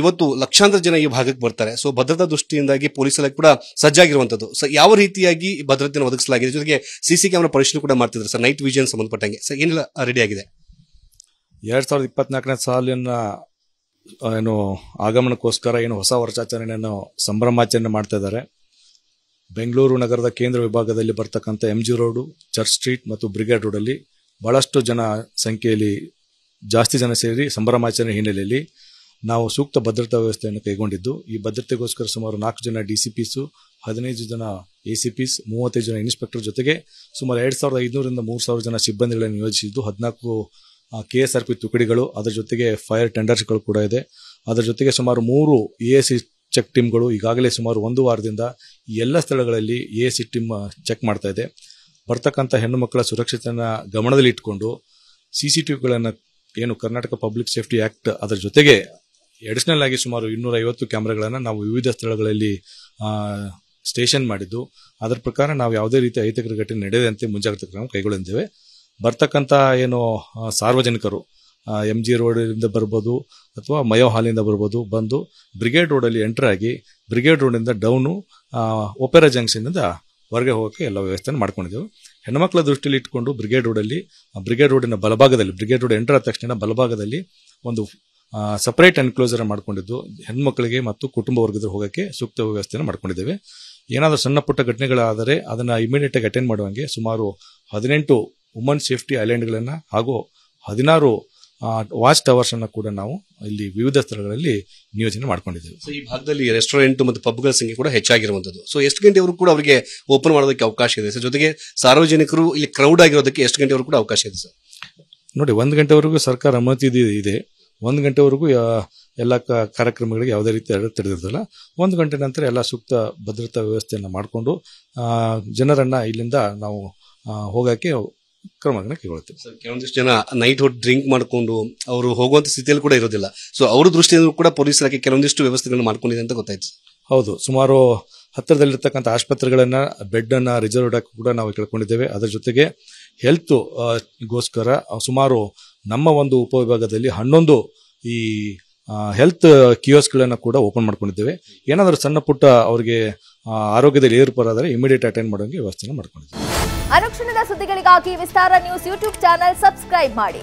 ಇವತ್ತು ಲಕ್ಷಾಂತರ ಜನ ಈ ಭಾಗಕ್ಕೆ ಬರ್ತಾರೆ ಸೊ ಭದ್ರತಾ ದೃಷ್ಟಿಯಿಂದಾಗಿ ಪೊಲೀಸ್ ಇಲಾಖೆ ಕೂಡ ಸಜ್ಜಾಗಿರುವಂತದ್ದು ಸೊ ಯಾವ ರೀತಿಯಾಗಿ ಭದ್ರತೆಯನ್ನು ಒದಗಿಸಲಾಗಿದೆ ಜೊತೆಗೆ ಸಿಸಿ ಕ್ಯಾಮೆರಾ ಪರಿಶೀಲನೆ ಕೂಡ ಮಾಡ್ತಿದ್ರು ಸರ್ ನೈಟ್ ವಿಷನ್ ಸಂಬಂಧಪಟ್ಟಂಗೆ ಸರ್ ಏನೆಲ್ಲ ರೆಡಿ ಆಗಿದೆ ಎರಡ್ ಸಾವಿರದ ಇಪ್ಪತ್ನಾಲ್ಕನೇ ಸಾಲಿನ ಏನು ಆಗಮನಕ್ಕೋಸ್ಕರ ಏನು ಹೊಸ ವರ್ಷಾಚರಣೆಯನ್ನು ಸಂಭ್ರಮಾಚರಣೆ ಮಾಡ್ತಾ ಇದ್ದಾರೆ ಬೆಂಗಳೂರು ನಗರದ ಕೇಂದ್ರ ವಿಭಾಗದಲ್ಲಿ ಬರ್ತಕ್ಕಂಥ M G road Church Street ಮತ್ತು ಬ್ರಿಗೇಡ್ ರೋಡಲ್ಲಿ ಬಹಳಷ್ಟು ಜನ ಸಂಖ್ಯೆಯಲ್ಲಿ ಜಾಸ್ತಿ ಜನ ಸೇರಿ ಸಂಭ್ರಮಾಚರಣೆ ಹಿನ್ನೆಲೆಯಲ್ಲಿ ನಾವು ಸೂಕ್ತ ಭದ್ರತಾ ವ್ಯವಸ್ಥೆಯನ್ನು ಕೈಗೊಂಡಿದ್ದು ಈ ಭದ್ರತೆಗೋಸ್ಕರ ಸುಮಾರು ನಾಲ್ಕು ಜನ ಡಿ ಸಿ ಪಿಸು ಹದಿನೈದು ಜನ ಎ ಸಿ ಪಿಸ್ ಮೂವತ್ತೈದು ಜನ ಇನ್ಸ್ಪೆಕ್ಟರ್ ಜೊತೆಗೆ ಸುಮಾರು ಎರಡು ಸಾವಿರದ ಐದುನೂರಿಂದ ಮೂರು ಸಾವಿರ ಜನ ಸಿಬ್ಬಂದಿಗಳನ್ನು ನಿಯೋಜಿಸಿದ್ದು ಹದಿನಾಲ್ಕು ಕೆ ಎಸ್ ಆರ್ ಪಿ ತುಕಡಿಗಳು ಅದರ ಜೊತೆಗೆ ಫೈರ್ ಟೆಂಡರ್ಸ್ಗಳು ಕೂಡ ಇದೆ ಅದರ ಜೊತೆಗೆ ಸುಮಾರು ಮೂರು ಎ ಎ ಸಿ ಚೆಕ್ ಟೀಮ್ಗಳು ಈಗಾಗಲೇ ಸುಮಾರು ಒಂದು ವಾರದಿಂದ ಎಲ್ಲ ಸ್ಥಳಗಳಲ್ಲಿ A A C team check ಮಾಡ್ತಾ ಇದೆ ಬರ್ತಕ್ಕಂಥ ಹೆಣ್ಣು ಮಕ್ಕಳ ಸುರಕ್ಷತೆಯನ್ನು ಗಮನದಲ್ಲಿಟ್ಟುಕೊಂಡು ಸಿ ಸಿ ಟಿವಿಗಳನ್ನು ಏನು ಕರ್ನಾಟಕ ಪಬ್ಲಿಕ್ ಸೇಫ್ಟಿ ಆ್ಯಕ್ಟ್ ಅದರ ಜೊತೆಗೆ ಅಡಿಷನಲ್ ಆಗಿ ಸುಮಾರು ಇನ್ನೂರ ಐವತ್ತು ಕ್ಯಾಮ್ರಾಗಳನ್ನು ನಾವು ವಿವಿಧ ಸ್ಥಳಗಳಲ್ಲಿ ಸ್ಟೇಷನ್ ಮಾಡಿದ್ದು ಅದರ ಪ್ರಕಾರ ನಾವು ಯಾವುದೇ ರೀತಿ ಅಹಿತಕರ ಘಟನೆ ನಡೆಯದಂತೆ ಮುಂಜಾಗ್ರತಾ ಕ್ರಮ ಕೈಗೊಳ್ಳಿದ್ದೇವೆ ಬರ್ತಕ್ಕಂಥ ಏನು ಸಾರ್ವಜನಿಕರು ಎಮ್ ಜಿ ರೋಡಿಂದ ಬರ್ಬೋದು ಅಥವಾ ಮಯೋ ಹಾಲಿಂದ ಬರ್ಬೋದು ಬಂದು ಬ್ರಿಗೇಡ್ ರೋಡಲ್ಲಿ ಎಂಟರ್ ಆಗಿ ಬ್ರಿಗೇಡ್ ರೋಡಿಂದ ಡೌನು ಒಪೆರಾ ಜಂಕ್ಷನ್ನಿಂದ ಹೊರಗೆ ಹೋಗೋಕ್ಕೆ ಎಲ್ಲ ವ್ಯವಸ್ಥೆಯನ್ನು ಮಾಡ್ಕೊಂಡಿದ್ದೆವು ಹೆಣ್ಮಕ್ಳ ದೃಷ್ಟಿಯಲ್ಲಿ ಇಟ್ಕೊಂಡು ಬ್ರಿಗೇಡ್ ರೋಡಲ್ಲಿ ಬ್ರಿಗೇಡ್ ರೋಡಿನ ಬಲಭಾಗದಲ್ಲಿ ಬ್ರಿಗೇಡ್ ರೋಡ್ ಎಂಟರ್ ಆದ ತಕ್ಷಣ ಬಲಭಾಗದಲ್ಲಿ ಒಂದು ಸಪರೇಟ್ ಎನ್ಕ್ಲೋಸರ್ ಮಾಡಿಕೊಂಡಿದ್ದು ಹೆಣ್ಮಕ್ಳಿಗೆ ಮತ್ತು ಕುಟುಂಬ ವರ್ಗದ ಹೋಗಕ್ಕೆ ಸೂಕ್ತ ವ್ಯವಸ್ಥೆಯನ್ನು ಮಾಡ್ಕೊಂಡಿದ್ದೇವೆ ಏನಾದರೂ ಸಣ್ಣ ಪುಟ್ಟ ಘಟನೆಗಳಾದರೆ ಅದನ್ನು ಇಮಿಡಿಯೇಟ್ ಆಗಿ ಅಟೆಂಡ್ ಮಾಡುವಂಗೆ ಸುಮಾರು ಹದಿನೆಂಟು ವುಮನ್ ಸೇಫ್ಟಿ ಐಲ್ಯಾಂಡ್ಗಳನ್ನು ಹಾಗೂ ಹದಿನಾರು ವಾಚ್ ಟವರ್ಸ್ ಅನ್ನು ಕೂಡ ನಾವು ಇಲ್ಲಿ ವಿವಿಧ ಸ್ಥಳಗಳಲ್ಲಿ ನಿಯೋಜನೆ ಮಾಡ್ಕೊಂಡಿದ್ದೇವೆ ಸೊ ಈ ಭಾಗದಲ್ಲಿ ರೆಸ್ಟೋರೆಂಟ್ ಮತ್ತು ಪಬ್ಗಳ ಸಂಖ್ಯೆ ಕೂಡ ಹೆಚ್ಚಾಗಿರುವಂಥದ್ದು ಸೊ ಎಷ್ಟು ಗಂಟೆವರೆಗೂ ಕೂಡ ಅವರಿಗೆ ಓಪನ್ ಮಾಡೋದಕ್ಕೆ ಅವಕಾಶ ಇದೆ ಸರ್ ಜೊತೆಗೆ ಸಾರ್ವಜನಿಕರು ಇಲ್ಲಿ ಕ್ರೌಡ್ ಆಗಿರೋದಕ್ಕೆ ಎಷ್ಟು ಗಂಟೆವರೆಗೂ ಕೂಡ ಅವಕಾಶ ಇದೆ ಸರ್ ನೋಡಿ ಒಂದು ಗಂಟೆವರೆಗೂ ಸರ್ಕಾರ ಅನುಮತಿ ಇದೆ ಒಂದು ಗಂಟೆವರೆಗೂ ಎಲ್ಲ ಕಾರ್ಯಕ್ರಮಗಳಿಗೆ ಯಾವುದೇ ರೀತಿ ತೆರೆದಿರೋದಿಲ್ಲ ಒಂದು ಗಂಟೆ ನಂತರ ಎಲ್ಲ ಸೂಕ್ತ ಭದ್ರತಾ ವ್ಯವಸ್ಥೆಯನ್ನು ಮಾಡಿಕೊಂಡು ಜನರನ್ನು ಇಲ್ಲಿಂದ ನಾವು ಹೋಗೋಕ್ಕೆ ಕ್ರಮಗಳನ್ನ ಕೈಗೊಳ್ತೇವೆ ಸರ್ ಕೆಲವೊಂದಿಷ್ಟು ಜನ ನೈಟ್ ಹೊಟ್ಟು ಡ್ರಿಂಕ್ ಮಾಡಿಕೊಂಡು ಅವರು ಹೋಗುವಂಥ ಸ್ಥಿತಿಯಲ್ಲಿ ಕೂಡ ಇರೋದಿಲ್ಲ ಸೊ ಅವ್ರ ದೃಷ್ಟಿಯಿಂದ ಕೂಡ ಪೊಲೀಸ್ ಇಲಾಖೆ ಕೆಲವೊಂದಿಷ್ಟು ವ್ಯವಸ್ಥೆಗಳನ್ನು ಮಾಡ್ಕೊಂಡಿದೆ ಅಂತ ಗೊತ್ತಾಯ್ತು ಹೌದು ಸುಮಾರು ಹತ್ತಿರದಲ್ಲಿರ್ತಕ್ಕಂಥ ಆಸ್ಪತ್ರೆಗಳನ್ನು ಬೆಡ್ಡನ್ನು ರಿಸರ್ವ್ ಇಡೋಕ್ಕೂ ಕೂಡ ನಾವು ಕೇಳ್ಕೊಂಡಿದ್ದೇವೆ ಅದರ ಜೊತೆಗೆ ಹೆಲ್ತ್ ಗೋಸ್ಕರ ಸುಮಾರು ನಮ್ಮ ಒಂದು ಉಪವಿಭಾಗದಲ್ಲಿ ಹನ್ನೊಂದು ಈ ಹೆಲ್ತ್ ಕಿಯೋಸ್ಗಳನ್ನು ಕೂಡ ಓಪನ್ ಮಾಡ್ಕೊಂಡಿದ್ದೇವೆ ಏನಾದರೂ ಸಣ್ಣ ಪುಟ್ಟ ಅವರಿಗೆ ಆರೋಗ್ಯದಲ್ಲಿ ಏರ್ಪರಾದರೆ ಇಮಿಡಿಯೇಟ್ ಅಟೆಂಡ್ ಮಾಡೋಂಗೆ ವ್ಯವಸ್ಥೆ ಮಾಡ್ಕೊಂಡಿದ್ದೇವೆ ಅನುಕ್ಷಣದ ಸುದ್ದಿಗಳಿಗಾಗಿ Vistara news YouTube channel subscribe ಮಾಡಿ